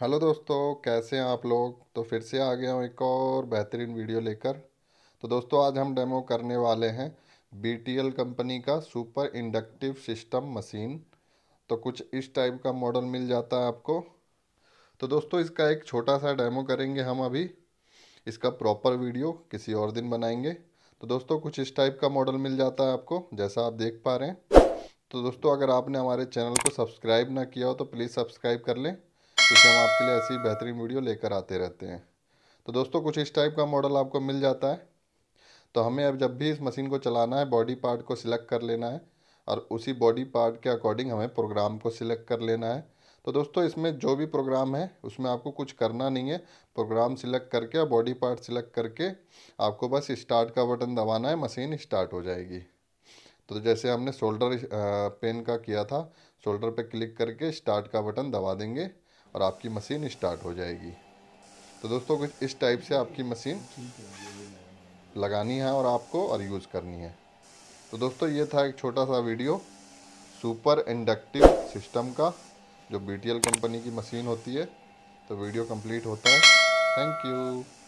hello दोस्तों कैसे हैं आप लोग तो फिर से आ गया हूँ एक और बेहतरीन वीडियो लेकर तो दोस्तों आज हम डेमो करने वाले हैं बी कंपनी का सुपर इंडक्टिव सिस्टम मशीन तो कुछ इस टाइप का मॉडल मिल जाता है आपको तो दोस्तों इसका एक छोटा सा डेमो करेंगे हम अभी इसका प्रॉपर वीडियो किसी और दिन बनाएंगे तो दोस्तों कुछ इस टाइप का मॉडल मिल जाता है आपको जैसा आप देख पा रहे हैं तो दोस्तों अगर आपने हमारे चैनल को सब्सक्राइब ना किया हो तो प्लीज़ सब्सक्राइब कर लें क्योंकि हम आपके लिए ऐसी बेहतरीन वीडियो लेकर आते रहते हैं तो दोस्तों कुछ इस टाइप का मॉडल आपको मिल जाता है तो हमें अब जब भी इस मशीन को चलाना है बॉडी पार्ट को सिलेक्ट कर लेना है और उसी बॉडी पार्ट के अकॉर्डिंग हमें प्रोग्राम को सिलेक्ट कर लेना है तो दोस्तों इसमें जो भी प्रोग्राम है उसमें आपको कुछ करना नहीं है प्रोग्राम सिलेक्ट करके और बॉडी पार्ट सिलेक्ट करके आपको बस स्टार्ट का बटन दबाना है मशीन स्टार्ट हो जाएगी तो जैसे हमने शोल्डर पेन का किया था शोल्डर पे क्लिक करके स्टार्ट का बटन दबा देंगे और आपकी मशीन स्टार्ट हो जाएगी तो दोस्तों कुछ इस टाइप से आपकी मशीन लगानी है और आपको और यूज़ करनी है तो दोस्तों ये था एक छोटा सा वीडियो सुपर इंडक्टिव सिस्टम का जो बी कंपनी की मशीन होती है तो वीडियो कंप्लीट होता है थैंक यू